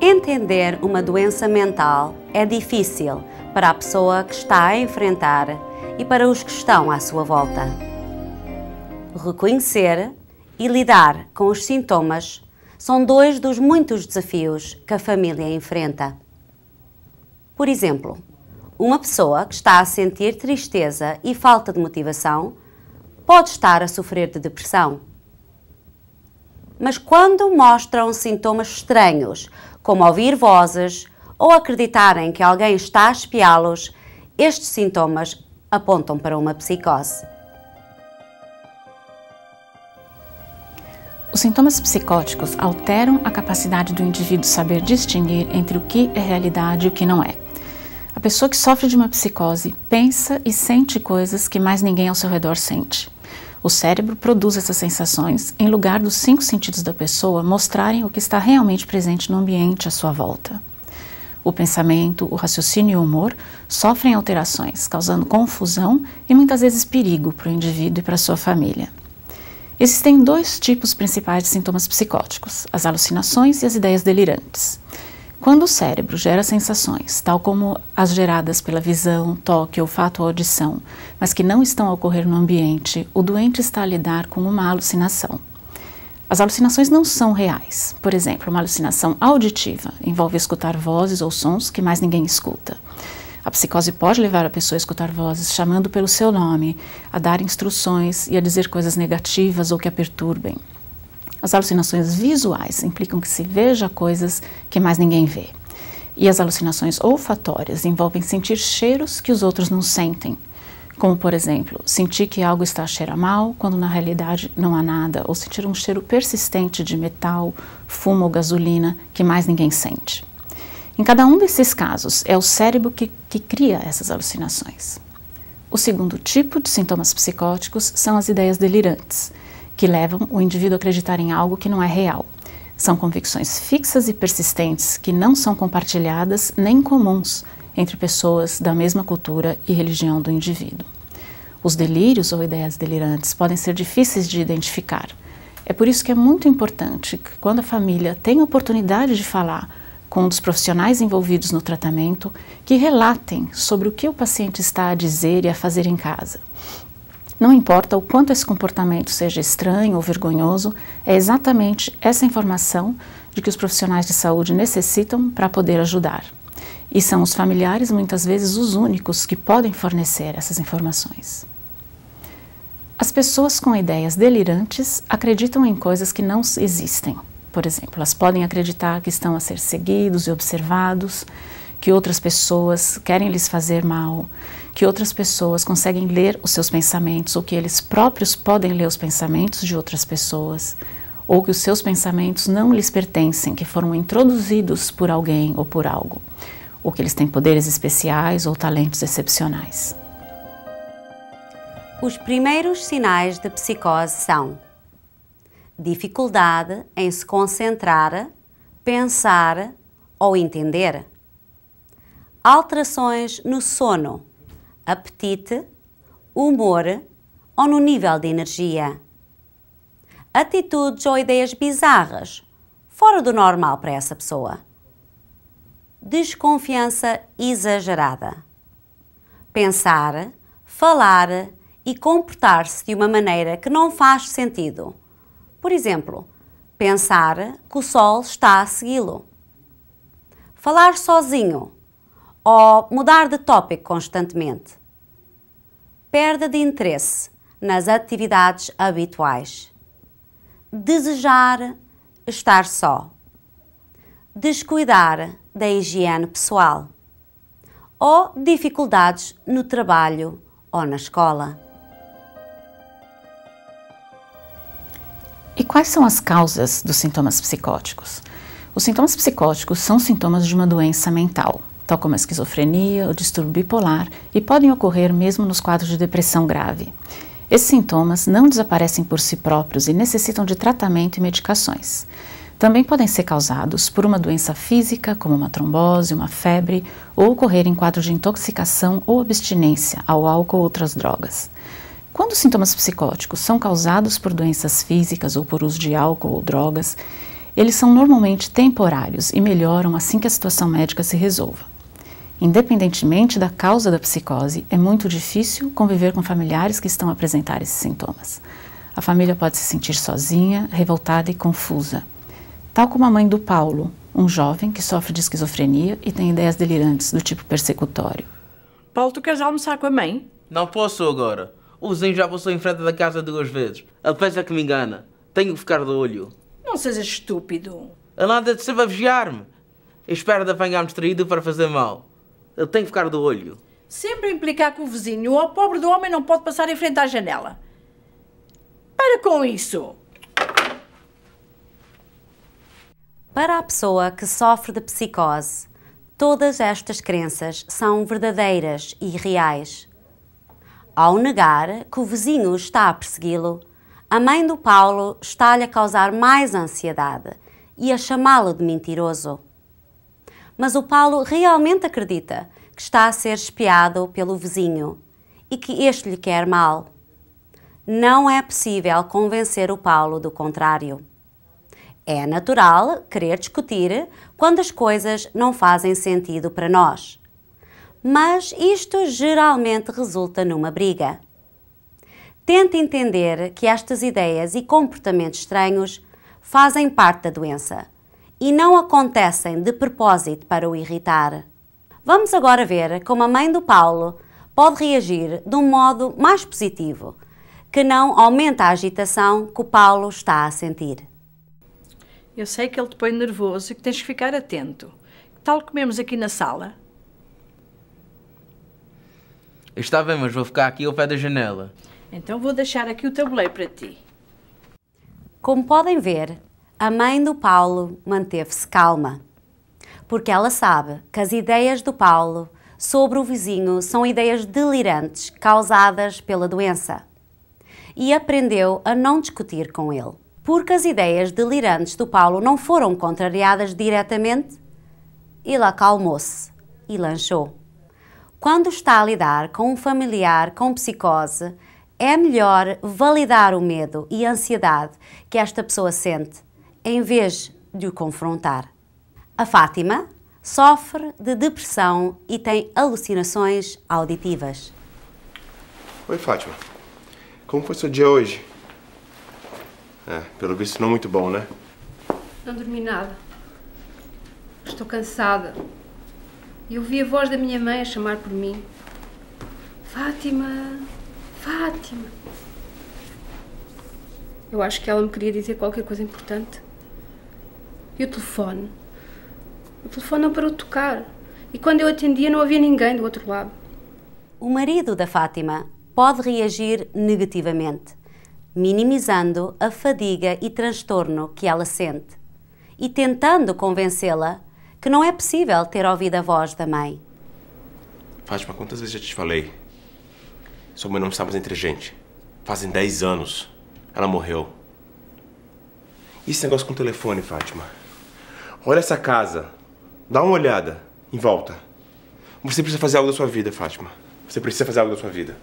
Entender uma doença mental é difícil para a pessoa que está a enfrentar e para os que estão à sua volta. Reconhecer e lidar com os sintomas são dois dos muitos desafios que a família enfrenta. Por exemplo, uma pessoa que está a sentir tristeza e falta de motivação pode estar a sofrer de depressão. Mas quando mostram sintomas estranhos, como ouvir vozes ou acreditarem que alguém está a espiá-los, estes sintomas apontam para uma psicose. Os sintomas psicóticos alteram a capacidade do indivíduo saber distinguir entre o que é realidade e o que não é. A pessoa que sofre de uma psicose pensa e sente coisas que mais ninguém ao seu redor sente. O cérebro produz essas sensações em lugar dos cinco sentidos da pessoa mostrarem o que está realmente presente no ambiente à sua volta. O pensamento, o raciocínio e o humor sofrem alterações, causando confusão e muitas vezes perigo para o indivíduo e para sua família. Existem dois tipos principais de sintomas psicóticos: as alucinações e as ideias delirantes. Quando o cérebro gera sensações, tal como as geradas pela visão, toque, olfato ou audição, mas que não estão a ocorrer no ambiente, o doente está a lidar com uma alucinação. As alucinações não são reais. Por exemplo, uma alucinação auditiva envolve escutar vozes ou sons que mais ninguém escuta. A psicose pode levar a pessoa a escutar vozes chamando pelo seu nome, a dar instruções e a dizer coisas negativas ou que a perturbem. As alucinações visuais implicam que se veja coisas que mais ninguém vê. E as alucinações olfatórias envolvem sentir cheiros que os outros não sentem, como por exemplo, sentir que algo está a cheirar mal quando na realidade não há nada, ou sentir um cheiro persistente de metal, fumo ou gasolina que mais ninguém sente. Em cada um desses casos, é o cérebro que, que cria essas alucinações. O segundo tipo de sintomas psicóticos são as ideias delirantes que levam o indivíduo a acreditar em algo que não é real. São convicções fixas e persistentes que não são compartilhadas nem comuns entre pessoas da mesma cultura e religião do indivíduo. Os delírios ou ideias delirantes podem ser difíceis de identificar. É por isso que é muito importante que, quando a família tem a oportunidade de falar com um dos profissionais envolvidos no tratamento, que relatem sobre o que o paciente está a dizer e a fazer em casa. Não importa o quanto esse comportamento seja estranho ou vergonhoso, é exatamente essa informação de que os profissionais de saúde necessitam para poder ajudar. E são os familiares, muitas vezes, os únicos que podem fornecer essas informações. As pessoas com ideias delirantes acreditam em coisas que não existem. Por exemplo, elas podem acreditar que estão a ser seguidos e observados, que outras pessoas querem lhes fazer mal, que outras pessoas conseguem ler os seus pensamentos ou que eles próprios podem ler os pensamentos de outras pessoas, ou que os seus pensamentos não lhes pertencem, que foram introduzidos por alguém ou por algo, ou que eles têm poderes especiais ou talentos excepcionais. Os primeiros sinais de psicose são dificuldade em se concentrar, pensar ou entender alterações no sono, apetite, humor ou no nível de energia. Atitudes ou ideias bizarras, fora do normal para essa pessoa. Desconfiança exagerada. Pensar, falar e comportar-se de uma maneira que não faz sentido. Por exemplo, pensar que o sol está a segui-lo. Falar sozinho ou mudar de tópico constantemente. Perda de interesse nas atividades habituais. Desejar estar só. Descuidar da higiene pessoal. Ou dificuldades no trabalho ou na escola. E quais são as causas dos sintomas psicóticos? Os sintomas psicóticos são sintomas de uma doença mental tal como a esquizofrenia, o distúrbio bipolar, e podem ocorrer mesmo nos quadros de depressão grave. Esses sintomas não desaparecem por si próprios e necessitam de tratamento e medicações. Também podem ser causados por uma doença física, como uma trombose, uma febre, ou ocorrer em quadro de intoxicação ou abstinência ao álcool ou outras drogas. Quando os sintomas psicóticos são causados por doenças físicas ou por uso de álcool ou drogas, eles são normalmente temporários e melhoram assim que a situação médica se resolva. Independentemente da causa da psicose, é muito difícil conviver com familiares que estão a apresentar esses sintomas. A família pode se sentir sozinha, revoltada e confusa. Tal como a mãe do Paulo, um jovem que sofre de esquizofrenia e tem ideias delirantes do tipo persecutório. Paulo, tu queres almoçar com a mãe? Não posso agora. O vizinho já passou em frente da casa duas vezes. A pensa que me engana. Tenho que ficar de olho. Não seja estúpido. Ela anda de sempre a vigiar-me. Espera de apanhar-me distraído para fazer mal tem que ficar de olho. Sempre implicar com o vizinho. O pobre do homem não pode passar em frente à janela. Para com isso! Para a pessoa que sofre de psicose, todas estas crenças são verdadeiras e reais. Ao negar que o vizinho está a persegui-lo, a mãe do Paulo está-lhe a causar mais ansiedade e a chamá-lo de mentiroso mas o Paulo realmente acredita que está a ser espiado pelo vizinho e que este lhe quer mal. Não é possível convencer o Paulo do contrário. É natural querer discutir quando as coisas não fazem sentido para nós. Mas isto geralmente resulta numa briga. Tente entender que estas ideias e comportamentos estranhos fazem parte da doença e não acontecem de propósito para o irritar. Vamos agora ver como a mãe do Paulo pode reagir de um modo mais positivo, que não aumenta a agitação que o Paulo está a sentir. Eu sei que ele te põe nervoso e que tens que ficar atento. Que tal comemos aqui na sala? Está bem, mas vou ficar aqui ao pé da janela. Então vou deixar aqui o tabuleiro para ti. Como podem ver, a mãe do Paulo manteve-se calma, porque ela sabe que as ideias do Paulo sobre o vizinho são ideias delirantes causadas pela doença. E aprendeu a não discutir com ele, porque as ideias delirantes do Paulo não foram contrariadas diretamente. Ele acalmou-se e lanchou. Quando está a lidar com um familiar com psicose, é melhor validar o medo e a ansiedade que esta pessoa sente em vez de o confrontar. A Fátima sofre de depressão e tem alucinações auditivas. Oi, Fátima. Como foi seu dia hoje? É, pelo visto não muito bom, né? Não dormi nada. Estou cansada. E ouvi a voz da minha mãe a chamar por mim. Fátima! Fátima! Eu acho que ela me queria dizer qualquer coisa importante. E o telefone? O telefone não parou de tocar. E quando eu atendia, não havia ninguém do outro lado. O marido da Fátima pode reagir negativamente, minimizando a fadiga e transtorno que ela sente e tentando convencê-la que não é possível ter ouvido a voz da mãe. Fátima, quantas vezes já te falei? Sua mãe não está mais entre a gente. Fazem 10 anos. Ela morreu. E esse negócio com o telefone, Fátima? Olha essa casa. Dá uma olhada em volta. Você precisa fazer algo da sua vida, Fátima. Você precisa fazer algo da sua vida.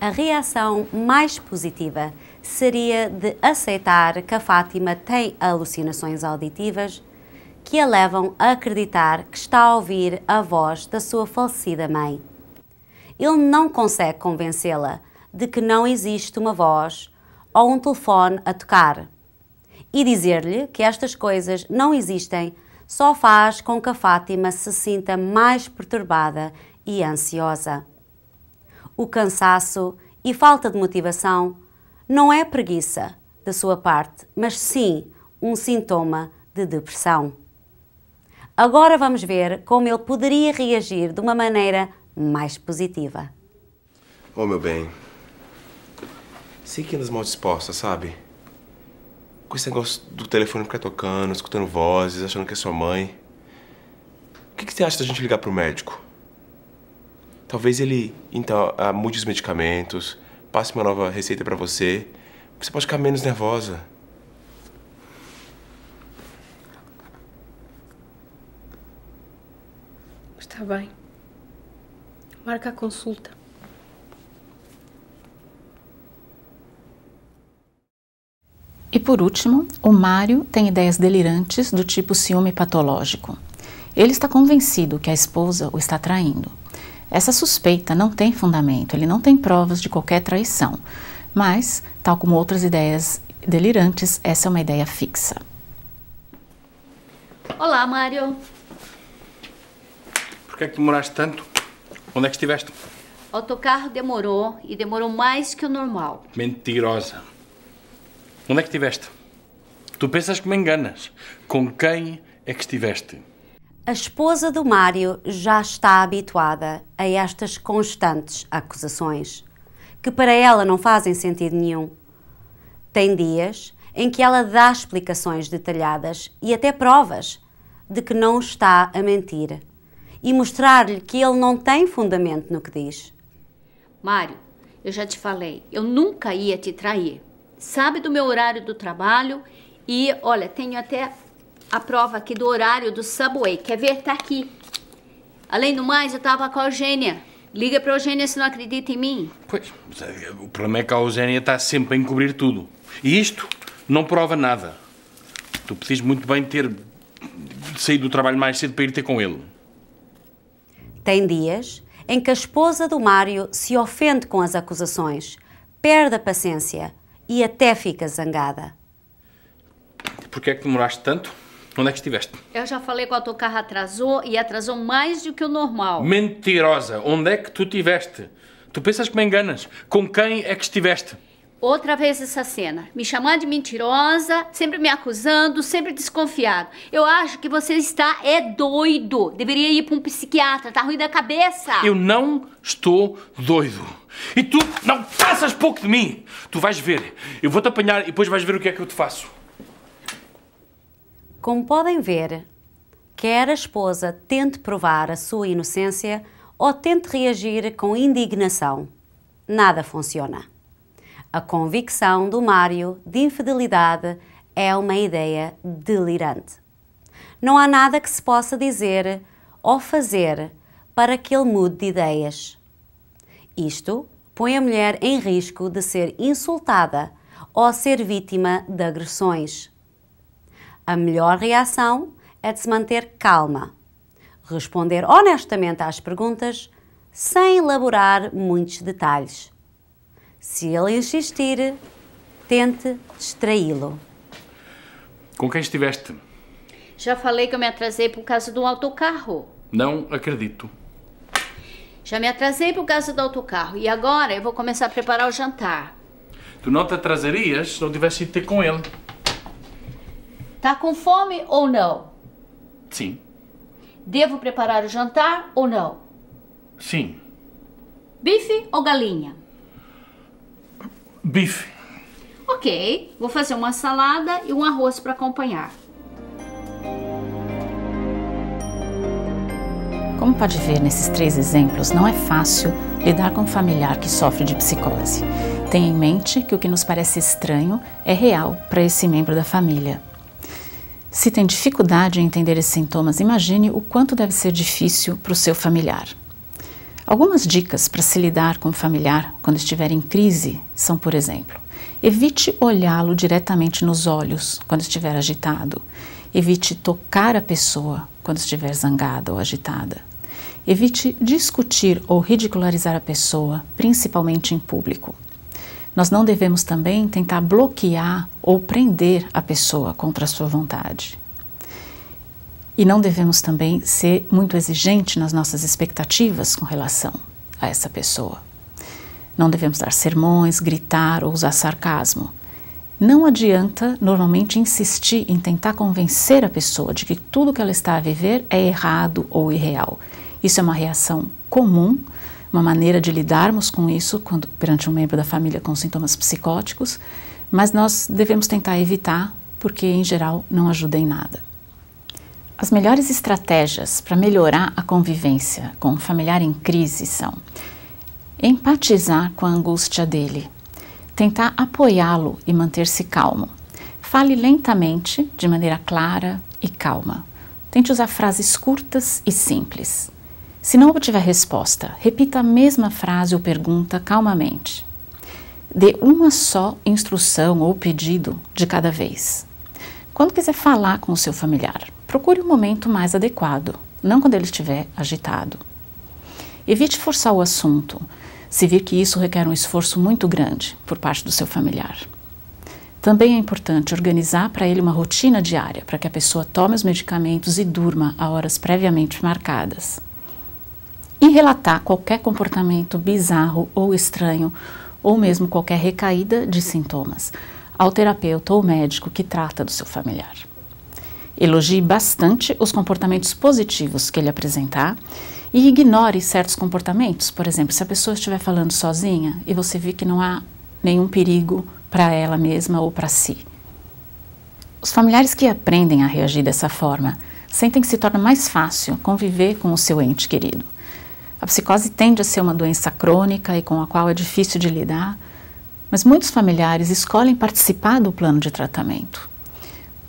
A reação mais positiva seria de aceitar que a Fátima tem alucinações auditivas que a levam a acreditar que está a ouvir a voz da sua falecida mãe. Ele não consegue convencê-la de que não existe uma voz ou um telefone a tocar e dizer-lhe que estas coisas não existem só faz com que a Fátima se sinta mais perturbada e ansiosa. O cansaço e falta de motivação não é preguiça da sua parte, mas sim um sintoma de depressão. Agora vamos ver como ele poderia reagir de uma maneira mais positiva. Oh, meu bem, sei que andas mal disposta, sabe? com esse negócio do telefone ficar tocando, escutando vozes, achando que é sua mãe. O que, que você acha da gente ligar pro médico? Talvez ele, então, ah, mude os medicamentos, passe uma nova receita para você, porque você pode ficar menos nervosa. Está bem. Marca a consulta. E por último, o Mário tem ideias delirantes do tipo ciúme patológico. Ele está convencido que a esposa o está traindo. Essa suspeita não tem fundamento, ele não tem provas de qualquer traição, mas, tal como outras ideias delirantes, essa é uma ideia fixa. Olá, Mário. Por que é que demoraste tanto? Onde é que estiveste? O autocarro demorou e demorou mais que o normal. Mentirosa. Onde é que estiveste? Tu pensas que me enganas. Com quem é que estiveste? A esposa do Mário já está habituada a estas constantes acusações, que para ela não fazem sentido nenhum. Tem dias em que ela dá explicações detalhadas e até provas de que não está a mentir e mostrar-lhe que ele não tem fundamento no que diz. Mário, eu já te falei, eu nunca ia te trair sabe do meu horário do trabalho e olha, tenho até a prova aqui do horário do Subway. Quer ver? Tá aqui. Além do mais, eu tava com a Eugênia. Liga pra Eugênia se não acredita em mim. Pois, o problema é que a Eugênia está sempre a encobrir tudo. E isto não prova nada. Tu precisas muito bem ter saído do trabalho mais cedo para ir ter com ele. Tem dias em que a esposa do Mário se ofende com as acusações, perde a paciência e até fica zangada. Porquê é que demoraste tanto? Onde é que estiveste? Eu já falei que o autocarro atrasou e atrasou mais do que o normal. Mentirosa! Onde é que tu estiveste? Tu pensas que me enganas? Com quem é que estiveste? Outra vez essa cena, me chamando de mentirosa, sempre me acusando, sempre desconfiado. Eu acho que você está é doido. Deveria ir para um psiquiatra, tá ruim da cabeça. Eu não estou doido. E tu não faças pouco de mim. Tu vais ver. Eu vou te apanhar e depois vais ver o que é que eu te faço. Como podem ver, quer a esposa tente provar a sua inocência ou tente reagir com indignação, nada funciona. A convicção do Mário de infidelidade é uma ideia delirante. Não há nada que se possa dizer ou fazer para que ele mude de ideias. Isto põe a mulher em risco de ser insultada ou ser vítima de agressões. A melhor reação é de se manter calma, responder honestamente às perguntas sem elaborar muitos detalhes se ele insistir, tente distraí-lo. Com quem estiveste? Já falei que eu me atrasei por causa do autocarro. Não acredito. Já me atrasei por causa do autocarro e agora eu vou começar a preparar o jantar. Tu não te atrasarias se não tivesse ido ter com ele. Tá com fome ou não? Sim. Devo preparar o jantar ou não? Sim. Bife ou galinha? bife. Ok, vou fazer uma salada e um arroz para acompanhar. Como pode ver nesses três exemplos, não é fácil lidar com um familiar que sofre de psicose. Tenha em mente que o que nos parece estranho é real para esse membro da família. Se tem dificuldade em entender esses sintomas, imagine o quanto deve ser difícil para o seu familiar. Algumas dicas para se lidar com o familiar quando estiver em crise são, por exemplo, evite olhá-lo diretamente nos olhos quando estiver agitado, evite tocar a pessoa quando estiver zangada ou agitada. Evite discutir ou ridicularizar a pessoa, principalmente em público. Nós não devemos também tentar bloquear ou prender a pessoa contra a sua vontade. E não devemos também ser muito exigente nas nossas expectativas com relação a essa pessoa. Não devemos dar sermões, gritar ou usar sarcasmo. Não adianta normalmente insistir em tentar convencer a pessoa de que tudo que ela está a viver é errado ou irreal. Isso é uma reação comum, uma maneira de lidarmos com isso quando, perante um membro da família com sintomas psicóticos, mas nós devemos tentar evitar, porque em geral não ajuda em nada. As melhores estratégias para melhorar a convivência com um familiar em crise são empatizar com a angústia dele, tentar apoiá-lo e manter-se calmo. Fale lentamente, de maneira clara e calma. Tente usar frases curtas e simples. Se não obtiver resposta, repita a mesma frase ou pergunta calmamente. Dê uma só instrução ou pedido de cada vez. Quando quiser falar com o seu familiar, Procure o um momento mais adequado, não quando ele estiver agitado. Evite forçar o assunto, se vir que isso requer um esforço muito grande por parte do seu familiar. Também é importante organizar para ele uma rotina diária, para que a pessoa tome os medicamentos e durma a horas previamente marcadas. E relatar qualquer comportamento bizarro ou estranho, ou mesmo qualquer recaída de sintomas, ao terapeuta ou médico que trata do seu familiar. Elogie bastante os comportamentos positivos que ele apresentar e ignore certos comportamentos. Por exemplo, se a pessoa estiver falando sozinha e você vê que não há nenhum perigo para ela mesma ou para si. Os familiares que aprendem a reagir dessa forma sentem que se torna mais fácil conviver com o seu ente querido. A psicose tende a ser uma doença crônica e com a qual é difícil de lidar, mas muitos familiares escolhem participar do plano de tratamento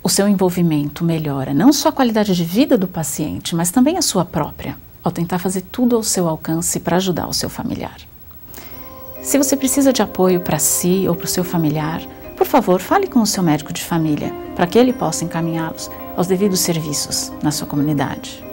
o seu envolvimento melhora não só a qualidade de vida do paciente, mas também a sua própria, ao tentar fazer tudo ao seu alcance para ajudar o seu familiar. Se você precisa de apoio para si ou para o seu familiar, por favor, fale com o seu médico de família para que ele possa encaminhá-los aos devidos serviços na sua comunidade.